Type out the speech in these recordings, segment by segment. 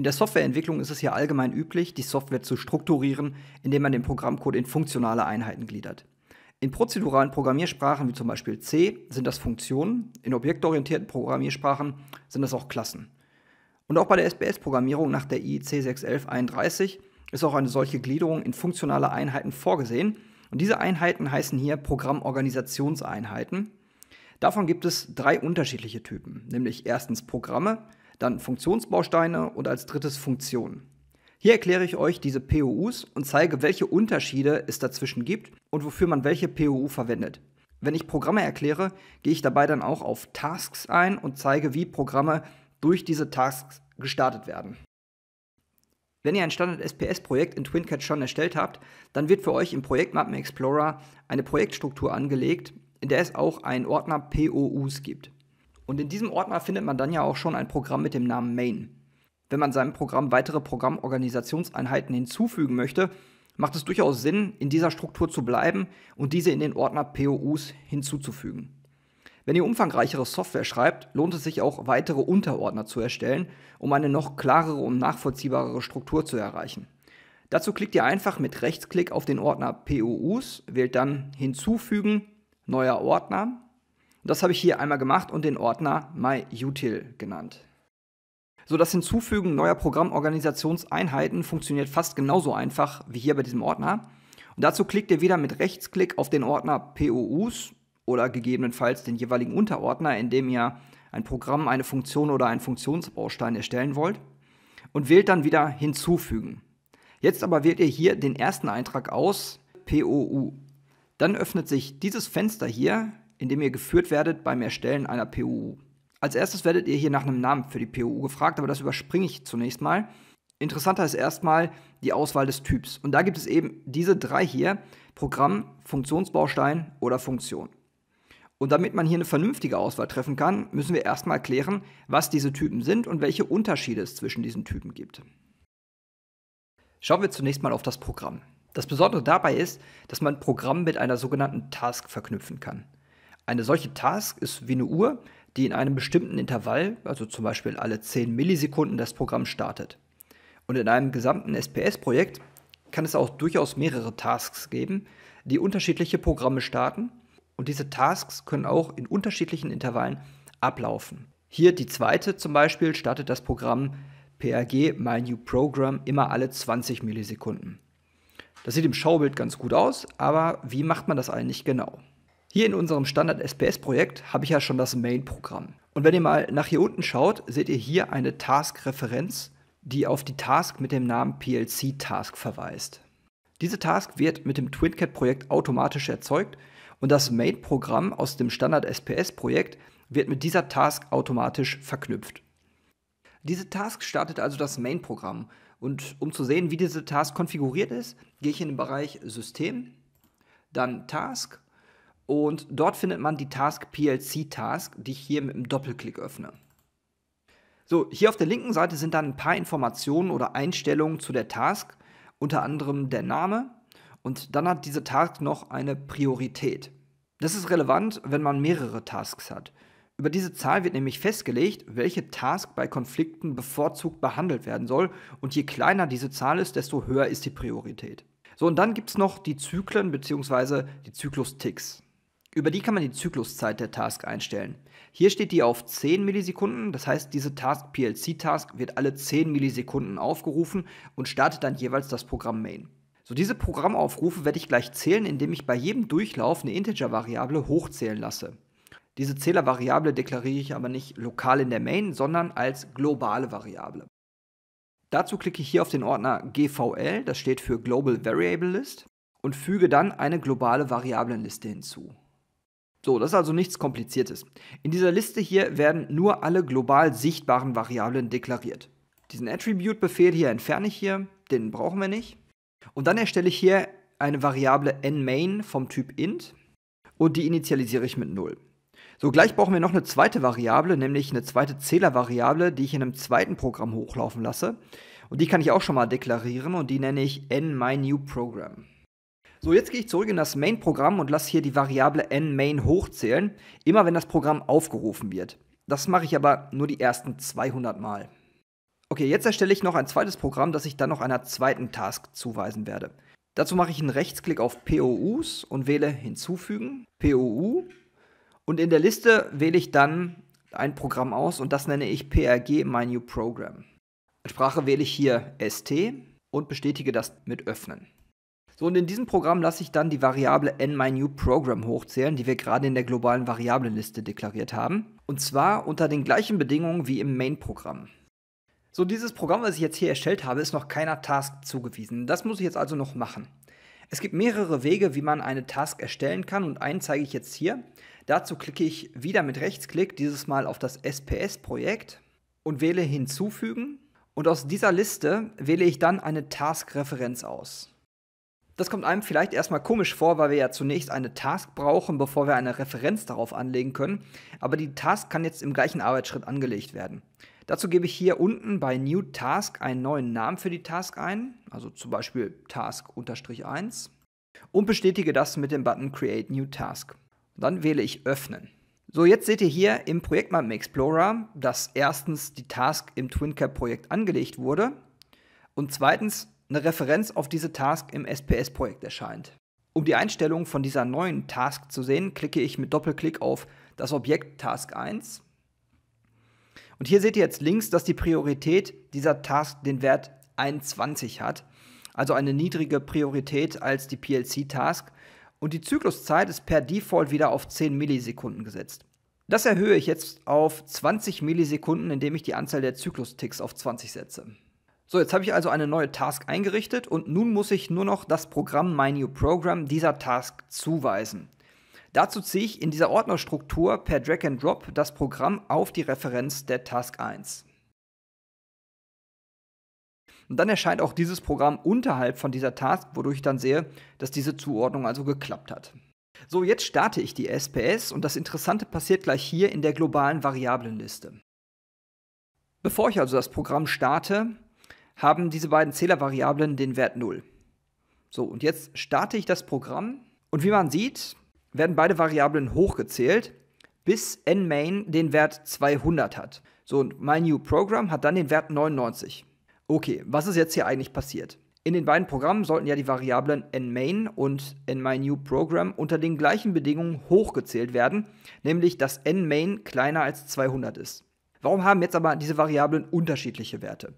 In der Softwareentwicklung ist es ja allgemein üblich, die Software zu strukturieren, indem man den Programmcode in funktionale Einheiten gliedert. In prozeduralen Programmiersprachen wie zum Beispiel C sind das Funktionen, in objektorientierten Programmiersprachen sind das auch Klassen. Und auch bei der sbs programmierung nach der IEC e 61131 ist auch eine solche Gliederung in funktionale Einheiten vorgesehen. Und diese Einheiten heißen hier Programmorganisationseinheiten. Davon gibt es drei unterschiedliche Typen, nämlich erstens Programme, dann Funktionsbausteine und als drittes Funktionen. Hier erkläre ich euch diese POUs und zeige, welche Unterschiede es dazwischen gibt und wofür man welche POU verwendet. Wenn ich Programme erkläre, gehe ich dabei dann auch auf Tasks ein und zeige, wie Programme durch diese Tasks gestartet werden. Wenn ihr ein Standard-SPS-Projekt in TwinCat schon erstellt habt, dann wird für euch im Projektmappen Explorer eine Projektstruktur angelegt, in der es auch einen Ordner POUs gibt. Und in diesem Ordner findet man dann ja auch schon ein Programm mit dem Namen Main. Wenn man seinem Programm weitere Programmorganisationseinheiten hinzufügen möchte, macht es durchaus Sinn, in dieser Struktur zu bleiben und diese in den Ordner POUs hinzuzufügen. Wenn ihr umfangreichere Software schreibt, lohnt es sich auch, weitere Unterordner zu erstellen, um eine noch klarere und nachvollziehbarere Struktur zu erreichen. Dazu klickt ihr einfach mit Rechtsklick auf den Ordner POUs, wählt dann Hinzufügen, Neuer Ordner das habe ich hier einmal gemacht und den Ordner myutil genannt. So, das Hinzufügen neuer Programmorganisationseinheiten funktioniert fast genauso einfach wie hier bei diesem Ordner. Und dazu klickt ihr wieder mit Rechtsklick auf den Ordner POUs oder gegebenenfalls den jeweiligen Unterordner, in dem ihr ein Programm, eine Funktion oder einen Funktionsbaustein erstellen wollt und wählt dann wieder hinzufügen. Jetzt aber wählt ihr hier den ersten Eintrag aus, POU. Dann öffnet sich dieses Fenster hier indem ihr geführt werdet beim Erstellen einer PUU. Als erstes werdet ihr hier nach einem Namen für die PUU gefragt, aber das überspringe ich zunächst mal. Interessanter ist erstmal die Auswahl des Typs. Und da gibt es eben diese drei hier, Programm, Funktionsbaustein oder Funktion. Und damit man hier eine vernünftige Auswahl treffen kann, müssen wir erstmal klären, was diese Typen sind und welche Unterschiede es zwischen diesen Typen gibt. Schauen wir zunächst mal auf das Programm. Das Besondere dabei ist, dass man Programm mit einer sogenannten Task verknüpfen kann. Eine solche Task ist wie eine Uhr, die in einem bestimmten Intervall, also zum Beispiel alle 10 Millisekunden, das Programm startet. Und in einem gesamten SPS-Projekt kann es auch durchaus mehrere Tasks geben, die unterschiedliche Programme starten. Und diese Tasks können auch in unterschiedlichen Intervallen ablaufen. Hier die zweite zum Beispiel startet das Programm PRG My New Program immer alle 20 Millisekunden. Das sieht im Schaubild ganz gut aus, aber wie macht man das eigentlich genau? Hier in unserem Standard-SPS-Projekt habe ich ja schon das Main-Programm. Und wenn ihr mal nach hier unten schaut, seht ihr hier eine Task-Referenz, die auf die Task mit dem Namen PLC-Task verweist. Diese Task wird mit dem TwinCat-Projekt automatisch erzeugt und das Main-Programm aus dem Standard-SPS-Projekt wird mit dieser Task automatisch verknüpft. Diese Task startet also das Main-Programm und um zu sehen, wie diese Task konfiguriert ist, gehe ich in den Bereich System, dann Task und dort findet man die Task PLC Task, die ich hier mit einem Doppelklick öffne. So, hier auf der linken Seite sind dann ein paar Informationen oder Einstellungen zu der Task, unter anderem der Name. Und dann hat diese Task noch eine Priorität. Das ist relevant, wenn man mehrere Tasks hat. Über diese Zahl wird nämlich festgelegt, welche Task bei Konflikten bevorzugt behandelt werden soll und je kleiner diese Zahl ist, desto höher ist die Priorität. So, und dann gibt es noch die Zyklen bzw. die Zyklus-Ticks. Über die kann man die Zykluszeit der Task einstellen. Hier steht die auf 10 Millisekunden, das heißt, diese Task PLC Task wird alle 10 Millisekunden aufgerufen und startet dann jeweils das Programm Main. So diese Programmaufrufe werde ich gleich zählen, indem ich bei jedem Durchlauf eine Integer Variable hochzählen lasse. Diese Zählervariable deklariere ich aber nicht lokal in der Main, sondern als globale Variable. Dazu klicke ich hier auf den Ordner GVL, das steht für Global Variable List, und füge dann eine globale Variablenliste hinzu. So, das ist also nichts Kompliziertes. In dieser Liste hier werden nur alle global sichtbaren Variablen deklariert. Diesen Attribute-Befehl hier entferne ich hier, den brauchen wir nicht. Und dann erstelle ich hier eine Variable nMain vom Typ int und die initialisiere ich mit 0. So, gleich brauchen wir noch eine zweite Variable, nämlich eine zweite Zählervariable, die ich in einem zweiten Programm hochlaufen lasse. Und die kann ich auch schon mal deklarieren und die nenne ich nMyNewProgram. So, jetzt gehe ich zurück in das Main-Programm und lasse hier die Variable n-main hochzählen, immer wenn das Programm aufgerufen wird. Das mache ich aber nur die ersten 200 Mal. Okay, jetzt erstelle ich noch ein zweites Programm, das ich dann noch einer zweiten Task zuweisen werde. Dazu mache ich einen Rechtsklick auf POUs und wähle Hinzufügen, POU. Und in der Liste wähle ich dann ein Programm aus und das nenne ich PRG My New Program. Als Sprache wähle ich hier ST und bestätige das mit Öffnen. So, und in diesem Programm lasse ich dann die Variable nMyNewProgram hochzählen, die wir gerade in der globalen Variablenliste deklariert haben. Und zwar unter den gleichen Bedingungen wie im Main-Programm. So, dieses Programm, was ich jetzt hier erstellt habe, ist noch keiner Task zugewiesen. Das muss ich jetzt also noch machen. Es gibt mehrere Wege, wie man eine Task erstellen kann und einen zeige ich jetzt hier. Dazu klicke ich wieder mit Rechtsklick, dieses Mal auf das SPS-Projekt und wähle Hinzufügen. Und aus dieser Liste wähle ich dann eine Task-Referenz aus. Das kommt einem vielleicht erstmal komisch vor, weil wir ja zunächst eine Task brauchen, bevor wir eine Referenz darauf anlegen können, aber die Task kann jetzt im gleichen Arbeitsschritt angelegt werden. Dazu gebe ich hier unten bei New Task einen neuen Namen für die Task ein, also zum Beispiel Task-1 und bestätige das mit dem Button Create New Task. Dann wähle ich Öffnen. So, jetzt seht ihr hier im Projektmappen Explorer, dass erstens die Task im TwinCap-Projekt angelegt wurde und zweitens eine Referenz auf diese Task im SPS-Projekt erscheint. Um die Einstellung von dieser neuen Task zu sehen, klicke ich mit Doppelklick auf das Objekt Task 1. Und hier seht ihr jetzt links, dass die Priorität dieser Task den Wert 21 hat, also eine niedrige Priorität als die PLC-Task. Und die Zykluszeit ist per Default wieder auf 10 Millisekunden gesetzt. Das erhöhe ich jetzt auf 20 Millisekunden, indem ich die Anzahl der Zyklusticks auf 20 setze. So, jetzt habe ich also eine neue Task eingerichtet und nun muss ich nur noch das Programm My New Program dieser Task zuweisen. Dazu ziehe ich in dieser Ordnerstruktur per Drag and Drop das Programm auf die Referenz der Task 1. Und dann erscheint auch dieses Programm unterhalb von dieser Task, wodurch ich dann sehe, dass diese Zuordnung also geklappt hat. So, jetzt starte ich die SPS und das Interessante passiert gleich hier in der globalen Variablenliste. Bevor ich also das Programm starte, haben diese beiden Zählervariablen den Wert 0. So, und jetzt starte ich das Programm und wie man sieht, werden beide Variablen hochgezählt, bis nmain den Wert 200 hat. So, und myNewProgram hat dann den Wert 99. Okay, was ist jetzt hier eigentlich passiert? In den beiden Programmen sollten ja die Variablen nmain und nMyNewProgram unter den gleichen Bedingungen hochgezählt werden, nämlich dass nmain kleiner als 200 ist. Warum haben jetzt aber diese Variablen unterschiedliche Werte?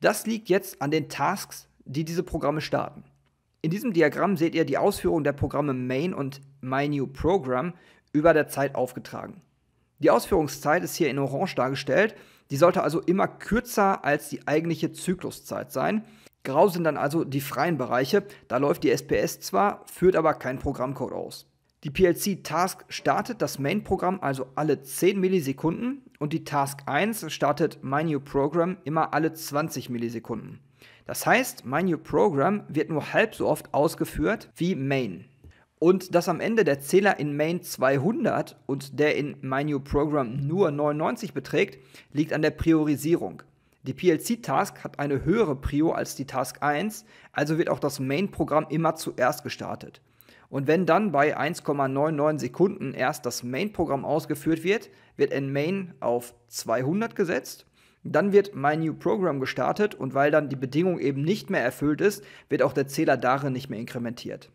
Das liegt jetzt an den Tasks, die diese Programme starten. In diesem Diagramm seht ihr die Ausführung der Programme Main und MyNewProgram über der Zeit aufgetragen. Die Ausführungszeit ist hier in Orange dargestellt. Die sollte also immer kürzer als die eigentliche Zykluszeit sein. Grau sind dann also die freien Bereiche. Da läuft die SPS zwar, führt aber keinen Programmcode aus. Die PLC Task startet das Main-Programm also alle 10 Millisekunden und die Task 1 startet My New Program immer alle 20 Millisekunden. Das heißt, My New Program wird nur halb so oft ausgeführt wie Main. Und dass am Ende der Zähler in Main 200 und der in My New Program nur 99 beträgt, liegt an der Priorisierung. Die PLC-Task hat eine höhere Prio als die Task 1, also wird auch das Main-Programm immer zuerst gestartet. Und wenn dann bei 1,99 Sekunden erst das Main-Programm ausgeführt wird, wird in Main auf 200 gesetzt. Dann wird My New Program gestartet und weil dann die Bedingung eben nicht mehr erfüllt ist, wird auch der Zähler darin nicht mehr inkrementiert.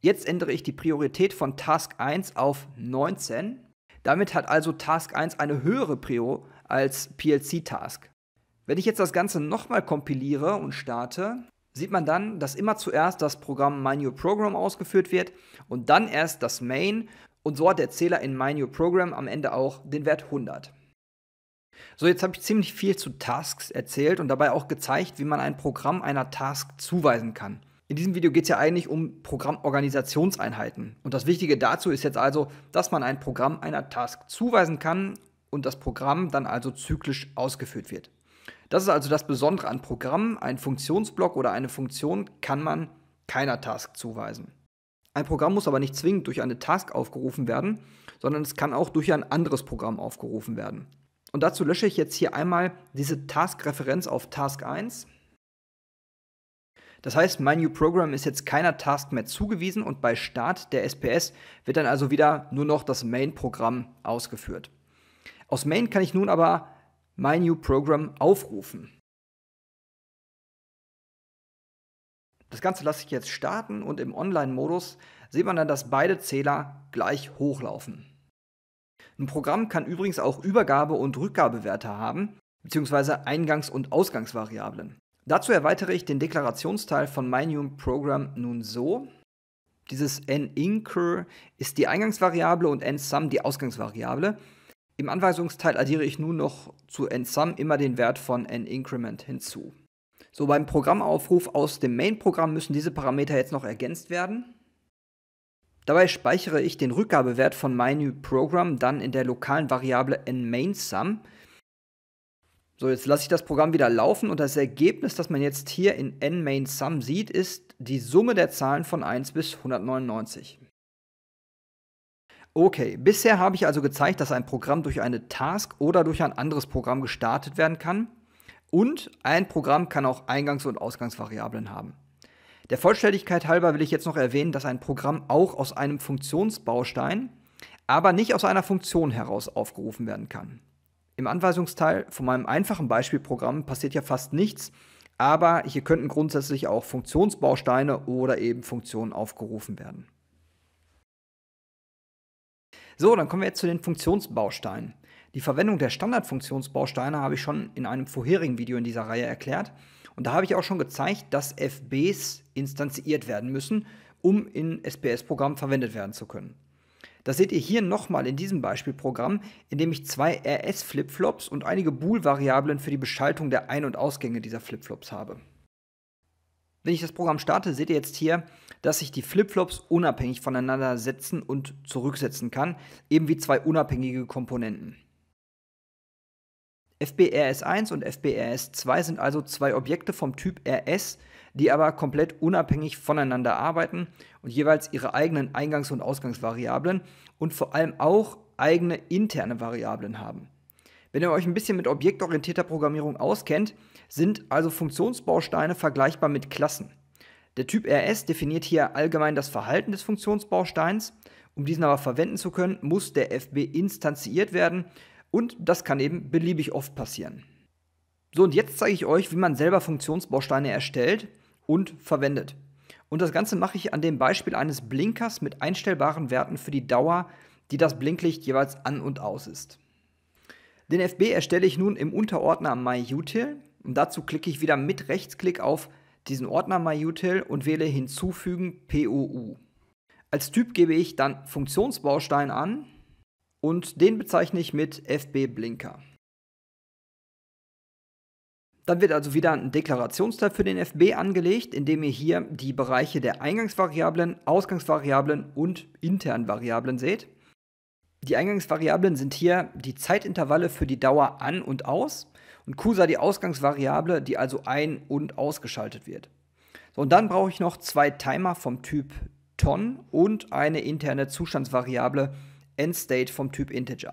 Jetzt ändere ich die Priorität von Task 1 auf 19. Damit hat also Task 1 eine höhere Prio als PLC-Task. Wenn ich jetzt das Ganze nochmal kompiliere und starte, sieht man dann, dass immer zuerst das Programm My New Program ausgeführt wird und dann erst das Main und so hat der Zähler in My New Program am Ende auch den Wert 100. So, jetzt habe ich ziemlich viel zu Tasks erzählt und dabei auch gezeigt, wie man ein Programm einer Task zuweisen kann. In diesem Video geht es ja eigentlich um Programmorganisationseinheiten. Und das Wichtige dazu ist jetzt also, dass man ein Programm einer Task zuweisen kann und das Programm dann also zyklisch ausgeführt wird. Das ist also das Besondere an Programmen. Ein Funktionsblock oder eine Funktion kann man keiner Task zuweisen. Ein Programm muss aber nicht zwingend durch eine Task aufgerufen werden, sondern es kann auch durch ein anderes Programm aufgerufen werden. Und dazu lösche ich jetzt hier einmal diese Task-Referenz auf Task 1. Das heißt, mein New Program ist jetzt keiner Task mehr zugewiesen und bei Start der SPS wird dann also wieder nur noch das Main-Programm ausgeführt. Aus Main kann ich nun aber My New Program aufrufen. Das Ganze lasse ich jetzt starten und im Online-Modus sieht man dann, dass beide Zähler gleich hochlaufen. Ein Programm kann übrigens auch Übergabe- und Rückgabewerte haben, beziehungsweise Eingangs- und Ausgangsvariablen. Dazu erweitere ich den Deklarationsteil von MyNewProgram nun so. Dieses nincur ist die Eingangsvariable und nsum die Ausgangsvariable. Im Anweisungsteil addiere ich nun noch zu nsum immer den Wert von nincrement hinzu. So, beim Programmaufruf aus dem Main-Programm müssen diese Parameter jetzt noch ergänzt werden. Dabei speichere ich den Rückgabewert von MyNewProgram dann in der lokalen Variable nMainSum. So, jetzt lasse ich das Programm wieder laufen und das Ergebnis, das man jetzt hier in nMainSum sieht, ist die Summe der Zahlen von 1 bis 199. Okay, bisher habe ich also gezeigt, dass ein Programm durch eine Task oder durch ein anderes Programm gestartet werden kann und ein Programm kann auch Eingangs- und Ausgangsvariablen haben. Der Vollständigkeit halber will ich jetzt noch erwähnen, dass ein Programm auch aus einem Funktionsbaustein, aber nicht aus einer Funktion heraus aufgerufen werden kann. Im Anweisungsteil von meinem einfachen Beispielprogramm passiert ja fast nichts, aber hier könnten grundsätzlich auch Funktionsbausteine oder eben Funktionen aufgerufen werden. So, dann kommen wir jetzt zu den Funktionsbausteinen. Die Verwendung der Standardfunktionsbausteine habe ich schon in einem vorherigen Video in dieser Reihe erklärt. Und da habe ich auch schon gezeigt, dass FBs instanziert werden müssen, um in SPS-Programmen verwendet werden zu können. Das seht ihr hier nochmal in diesem Beispielprogramm, in dem ich zwei RS-Flipflops und einige Bool-Variablen für die Beschaltung der Ein- und Ausgänge dieser Flipflops habe. Wenn ich das Programm starte, seht ihr jetzt hier, dass ich die Flipflops unabhängig voneinander setzen und zurücksetzen kann, eben wie zwei unabhängige Komponenten. FBRS1 und FBRS2 sind also zwei Objekte vom Typ RS, die aber komplett unabhängig voneinander arbeiten und jeweils ihre eigenen Eingangs- und Ausgangsvariablen und vor allem auch eigene interne Variablen haben. Wenn ihr euch ein bisschen mit objektorientierter Programmierung auskennt, sind also Funktionsbausteine vergleichbar mit Klassen. Der Typ RS definiert hier allgemein das Verhalten des Funktionsbausteins. Um diesen aber verwenden zu können, muss der FB instanziert werden und das kann eben beliebig oft passieren. So, und jetzt zeige ich euch, wie man selber Funktionsbausteine erstellt und verwendet. Und das Ganze mache ich an dem Beispiel eines Blinkers mit einstellbaren Werten für die Dauer, die das Blinklicht jeweils an und aus ist. Den FB erstelle ich nun im Unterordner MyUtil und dazu klicke ich wieder mit Rechtsklick auf diesen Ordner MyUtil und wähle Hinzufügen POU. Als Typ gebe ich dann Funktionsbaustein an und den bezeichne ich mit FB Blinker. Dann wird also wieder ein Deklarationsteil für den FB angelegt, indem ihr hier die Bereiche der Eingangsvariablen, Ausgangsvariablen und internen Variablen seht. Die Eingangsvariablen sind hier die Zeitintervalle für die Dauer an und aus und Cusa die Ausgangsvariable, die also ein- und ausgeschaltet wird. So, und dann brauche ich noch zwei Timer vom Typ Ton und eine interne Zustandsvariable EndState vom Typ Integer.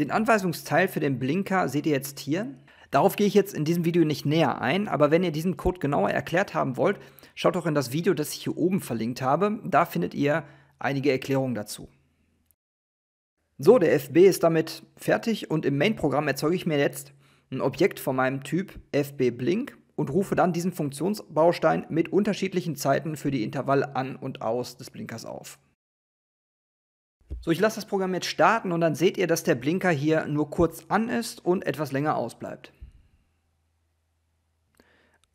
Den Anweisungsteil für den Blinker seht ihr jetzt hier. Darauf gehe ich jetzt in diesem Video nicht näher ein, aber wenn ihr diesen Code genauer erklärt haben wollt, schaut doch in das Video, das ich hier oben verlinkt habe. Da findet ihr einige Erklärungen dazu. So, der FB ist damit fertig und im Main-Programm erzeuge ich mir jetzt ein Objekt von meinem Typ fb-blink und rufe dann diesen Funktionsbaustein mit unterschiedlichen Zeiten für die Intervalle an und aus des Blinkers auf. So, ich lasse das Programm jetzt starten und dann seht ihr, dass der Blinker hier nur kurz an ist und etwas länger ausbleibt.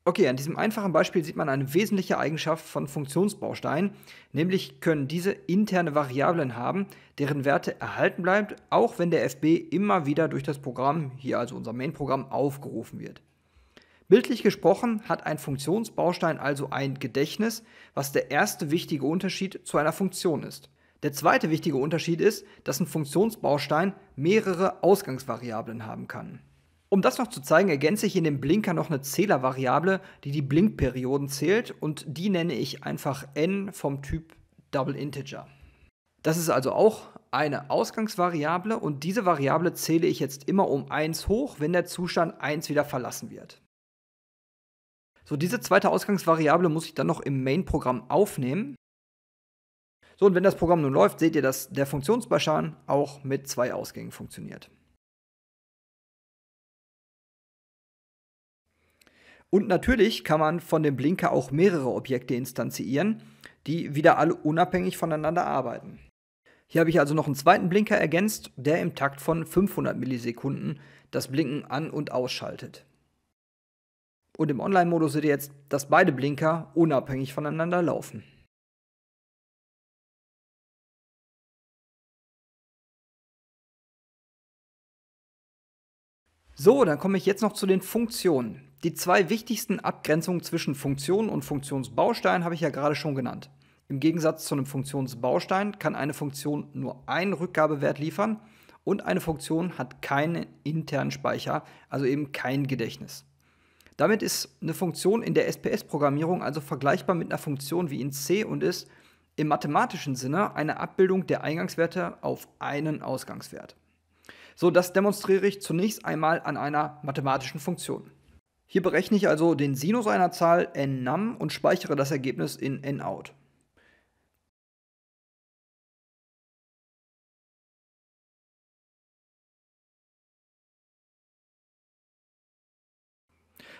Okay, an diesem einfachen Beispiel sieht man eine wesentliche Eigenschaft von Funktionsbausteinen, nämlich können diese interne Variablen haben, deren Werte erhalten bleibt, auch wenn der FB immer wieder durch das Programm, hier also unser Main-Programm, aufgerufen wird. Bildlich gesprochen hat ein Funktionsbaustein also ein Gedächtnis, was der erste wichtige Unterschied zu einer Funktion ist. Der zweite wichtige Unterschied ist, dass ein Funktionsbaustein mehrere Ausgangsvariablen haben kann. Um das noch zu zeigen, ergänze ich in dem Blinker noch eine Zählervariable, die die Blinkperioden zählt und die nenne ich einfach n vom Typ Double Integer. Das ist also auch eine Ausgangsvariable und diese Variable zähle ich jetzt immer um 1 hoch, wenn der Zustand 1 wieder verlassen wird. So, diese zweite Ausgangsvariable muss ich dann noch im Main-Programm aufnehmen. So, und wenn das Programm nun läuft, seht ihr, dass der Funktionsbauschan auch mit zwei Ausgängen funktioniert. Und natürlich kann man von dem Blinker auch mehrere Objekte instanzieren, die wieder alle unabhängig voneinander arbeiten. Hier habe ich also noch einen zweiten Blinker ergänzt, der im Takt von 500 Millisekunden das Blinken an- und ausschaltet. Und im Online-Modus seht ihr jetzt, dass beide Blinker unabhängig voneinander laufen. So, dann komme ich jetzt noch zu den Funktionen. Die zwei wichtigsten Abgrenzungen zwischen Funktion und Funktionsbaustein habe ich ja gerade schon genannt. Im Gegensatz zu einem Funktionsbaustein kann eine Funktion nur einen Rückgabewert liefern und eine Funktion hat keinen internen Speicher, also eben kein Gedächtnis. Damit ist eine Funktion in der SPS-Programmierung also vergleichbar mit einer Funktion wie in C und ist im mathematischen Sinne eine Abbildung der Eingangswerte auf einen Ausgangswert. So, das demonstriere ich zunächst einmal an einer mathematischen Funktion. Hier berechne ich also den Sinus einer Zahl n-num und speichere das Ergebnis in n-out.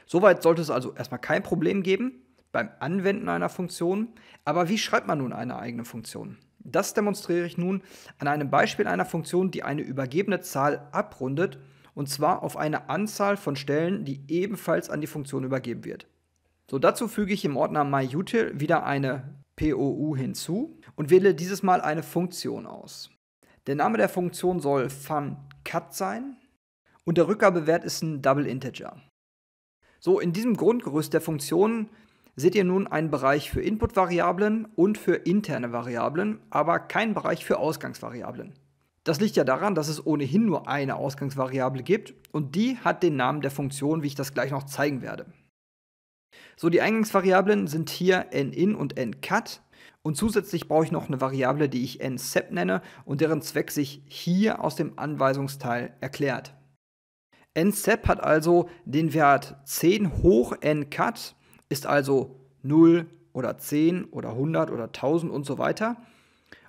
Soweit sollte es also erstmal kein Problem geben beim Anwenden einer Funktion. Aber wie schreibt man nun eine eigene Funktion? Das demonstriere ich nun an einem Beispiel einer Funktion, die eine übergebene Zahl abrundet und zwar auf eine Anzahl von Stellen, die ebenfalls an die Funktion übergeben wird. So, dazu füge ich im Ordner myUtil wieder eine POU hinzu und wähle dieses Mal eine Funktion aus. Der Name der Funktion soll funCut sein und der Rückgabewert ist ein Double Integer. So, in diesem Grundgerüst der Funktionen seht ihr nun einen Bereich für Input-Variablen und für interne Variablen, aber keinen Bereich für Ausgangsvariablen. Das liegt ja daran, dass es ohnehin nur eine Ausgangsvariable gibt und die hat den Namen der Funktion, wie ich das gleich noch zeigen werde. So, die Eingangsvariablen sind hier n_in und n_cut und zusätzlich brauche ich noch eine Variable, die ich n_sep nenne und deren Zweck sich hier aus dem Anweisungsteil erklärt. n_sep hat also den Wert 10 hoch n_cut, ist also 0 oder 10 oder 100 oder 1000 und so weiter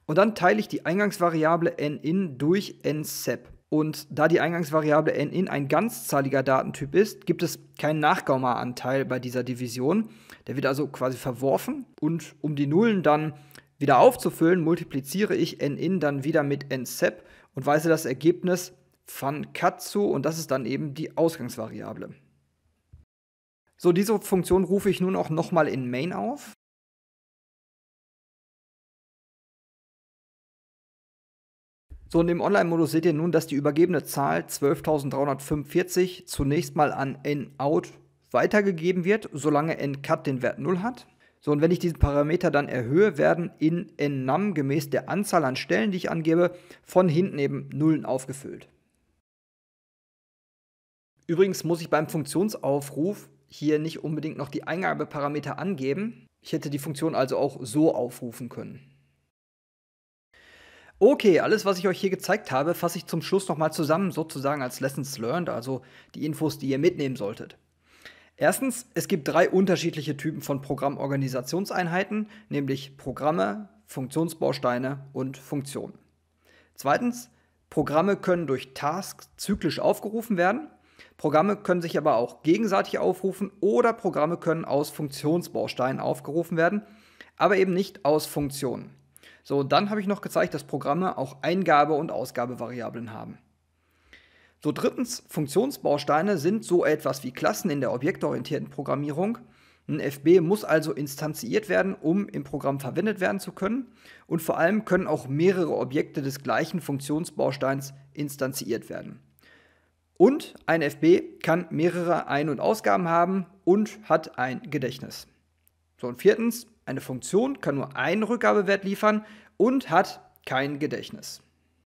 und dann teile ich die Eingangsvariable nin durch nsep. Und da die Eingangsvariable nin ein ganzzahliger Datentyp ist, gibt es keinen Nachkommaaanteil bei dieser Division. Der wird also quasi verworfen und um die Nullen dann wieder aufzufüllen, multipliziere ich nin dann wieder mit nsep und weise das Ergebnis von Katsu und das ist dann eben die Ausgangsvariable. So, diese Funktion rufe ich nun auch nochmal in main auf So, in dem Online-Modus seht ihr nun, dass die übergebene Zahl 12.345 zunächst mal an nOut weitergegeben wird, solange nCut den Wert 0 hat. So, und wenn ich diesen Parameter dann erhöhe, werden in nNum gemäß der Anzahl an Stellen, die ich angebe, von hinten eben Nullen aufgefüllt. Übrigens muss ich beim Funktionsaufruf hier nicht unbedingt noch die Eingabeparameter angeben. Ich hätte die Funktion also auch so aufrufen können. Okay, alles, was ich euch hier gezeigt habe, fasse ich zum Schluss nochmal zusammen, sozusagen als Lessons Learned, also die Infos, die ihr mitnehmen solltet. Erstens, es gibt drei unterschiedliche Typen von Programmorganisationseinheiten, nämlich Programme, Funktionsbausteine und Funktionen. Zweitens, Programme können durch Tasks zyklisch aufgerufen werden. Programme können sich aber auch gegenseitig aufrufen oder Programme können aus Funktionsbausteinen aufgerufen werden, aber eben nicht aus Funktionen. So, dann habe ich noch gezeigt, dass Programme auch Eingabe- und Ausgabevariablen haben. So drittens, Funktionsbausteine sind so etwas wie Klassen in der objektorientierten Programmierung. Ein FB muss also instanziert werden, um im Programm verwendet werden zu können. Und vor allem können auch mehrere Objekte des gleichen Funktionsbausteins instanziert werden. Und ein FB kann mehrere Ein- und Ausgaben haben und hat ein Gedächtnis. So, und viertens, eine Funktion kann nur einen Rückgabewert liefern und hat kein Gedächtnis.